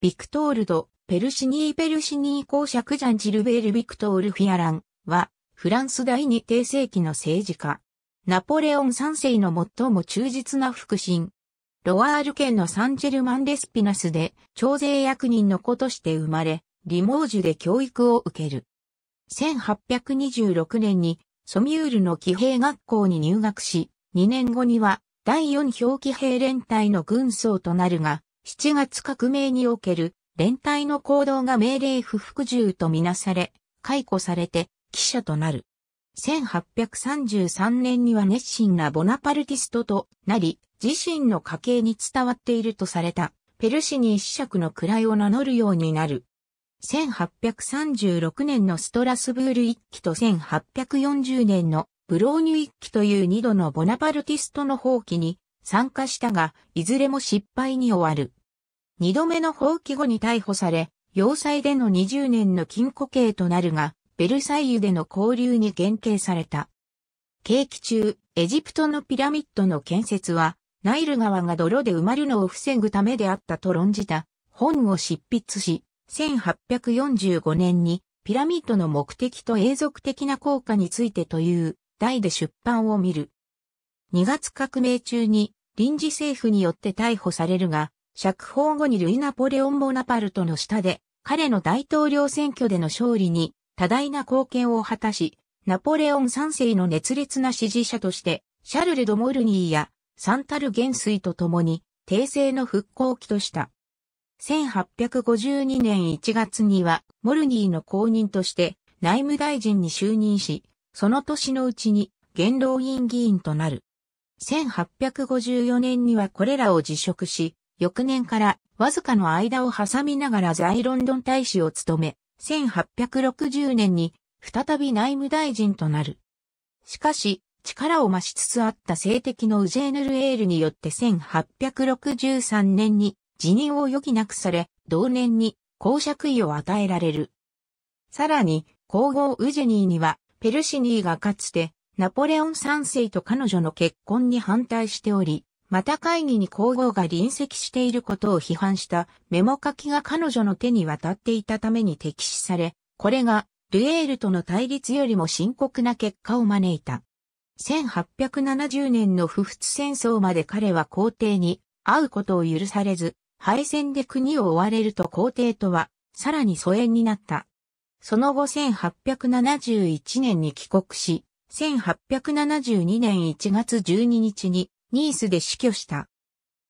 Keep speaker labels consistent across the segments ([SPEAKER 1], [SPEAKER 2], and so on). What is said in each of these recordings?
[SPEAKER 1] ビクトールド、ペルシニー・ペルシニー公爵ジャン・ジルベール・ビクトール・フィアランは、フランス第二帝世紀の政治家。ナポレオン三世の最も忠実な腹心。ロワール県のサンジェルマン・レスピナスで、徴税役人の子として生まれ、リモージュで教育を受ける。1826年に、ソミュールの騎兵学校に入学し、2年後には、第四表騎兵連隊の軍曹となるが、7月革命における連帯の行動が命令不服従とみなされ、解雇されて記者となる。1833年には熱心なボナパルティストとなり、自身の家系に伝わっているとされた、ペルシニー子爵の位を名乗るようになる。1836年のストラスブール一期と1840年のブローニュ一期という二度のボナパルティストの放棄に参加したが、いずれも失敗に終わる。二度目の放棄後に逮捕され、要塞での20年の禁錮刑となるが、ベルサイユでの交流に限定された。刑期中、エジプトのピラミッドの建設は、ナイル川が泥で埋まるのを防ぐためであったと論じた本を執筆し、1845年にピラミッドの目的と永続的な効果についてという題で出版を見る。2月革命中に臨時政府によって逮捕されるが、釈放後にルイ・ナポレオン・ボナパルトの下で、彼の大統領選挙での勝利に多大な貢献を果たし、ナポレオン3世の熱烈な支持者として、シャルル・ド・モルニーやサンタル元帥と共に、帝政の復興期とした。1852年1月には、モルニーの公認として内務大臣に就任し、その年のうちに元老院議員となる。1854年にはこれらを辞職し、翌年からわずかの間を挟みながら在ロンドン大使を務め、1860年に再び内務大臣となる。しかし、力を増しつつあった性的のウジェーヌルエールによって1863年に辞任を余儀なくされ、同年に公爵位を与えられる。さらに、皇后ウジェニーには、ペルシニーがかつて、ナポレオン三世と彼女の結婚に反対しており、また会議に皇后が臨席していることを批判したメモ書きが彼女の手に渡っていたために敵視され、これがルエールとの対立よりも深刻な結果を招いた。1870年の不仏戦争まで彼は皇帝に会うことを許されず、敗戦で国を追われると皇帝とは、さらに疎遠になった。その後1871年に帰国し、1872年1月12日にニースで死去した。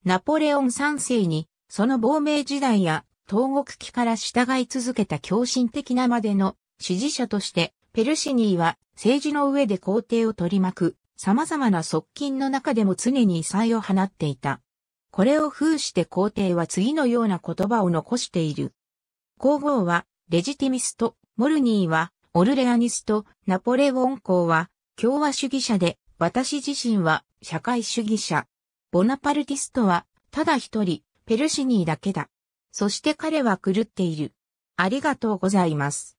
[SPEAKER 1] ナポレオン三世に、その亡命時代や、東国期から従い続けた狂信的なまでの支持者として、ペルシニーは政治の上で皇帝を取り巻く様々な側近の中でも常に異彩を放っていた。これを封して皇帝は次のような言葉を残している。皇后はレジティミスト、モルニーはオルレアニスト、ナポレオン公は共和主義者で、私自身は社会主義者。ボナパルティストは、ただ一人、ペルシニーだけだ。そして彼は狂っている。ありがとうございます。